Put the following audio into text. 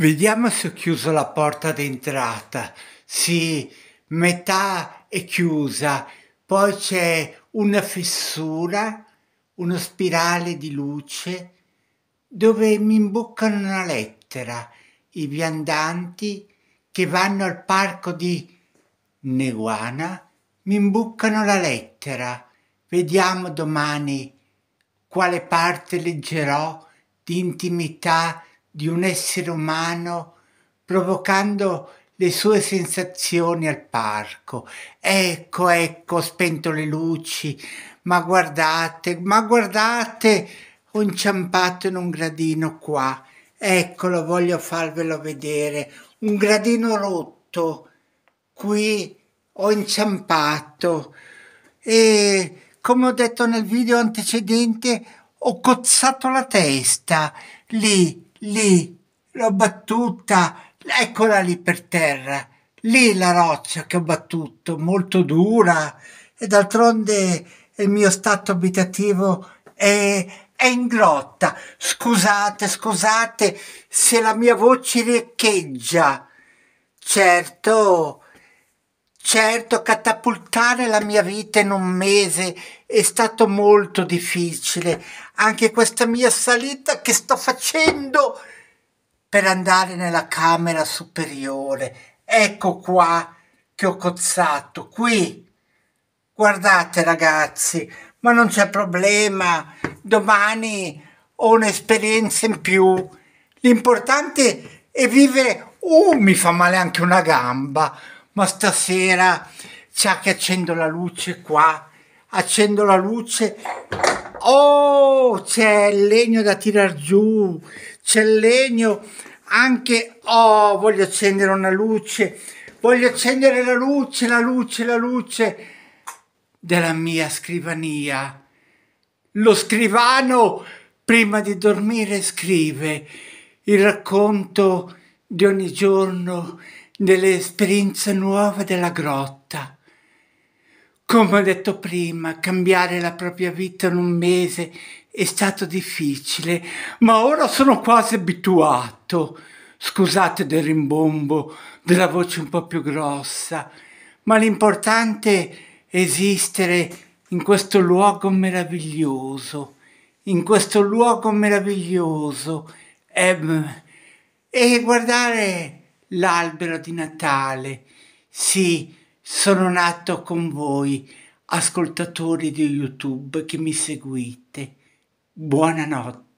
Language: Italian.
Vediamo se ho chiuso la porta d'entrata. Sì, metà è chiusa, poi c'è una fessura, uno spirale di luce dove mi imboccano una lettera i viandanti che vanno al parco di Neguana mi imboccano la lettera. Vediamo domani quale parte leggerò di intimità di un essere umano provocando le sue sensazioni al parco. Ecco, ecco, ho spento le luci, ma guardate, ma guardate, ho inciampato in un gradino qua. Eccolo, voglio farvelo vedere. Un gradino rotto. Qui ho inciampato. E come ho detto nel video antecedente, ho cozzato la testa lì Lì, l'ho battuta, eccola lì per terra, lì la roccia che ho battuto, molto dura, e d'altronde il mio stato abitativo è, è in grotta. Scusate, scusate se la mia voce riecheggia. Certo, Certo, catapultare la mia vita in un mese è stato molto difficile. Anche questa mia salita che sto facendo per andare nella camera superiore. Ecco qua che ho cozzato, qui. Guardate ragazzi, ma non c'è problema. Domani ho un'esperienza in più. L'importante è vivere... Oh, mi fa male anche una gamba ma stasera c'ha che accendo la luce qua, accendo la luce, oh c'è il legno da tirar giù, c'è il legno anche, oh voglio accendere una luce, voglio accendere la luce, la luce, la luce della mia scrivania. Lo scrivano prima di dormire scrive il racconto di ogni giorno dell'esperienza nuova della grotta. Come ho detto prima, cambiare la propria vita in un mese è stato difficile, ma ora sono quasi abituato. Scusate del rimbombo, della voce un po' più grossa, ma l'importante è esistere in questo luogo meraviglioso, in questo luogo meraviglioso e, e guardare l'albero di Natale. Sì, sono nato con voi, ascoltatori di YouTube che mi seguite. Buonanotte.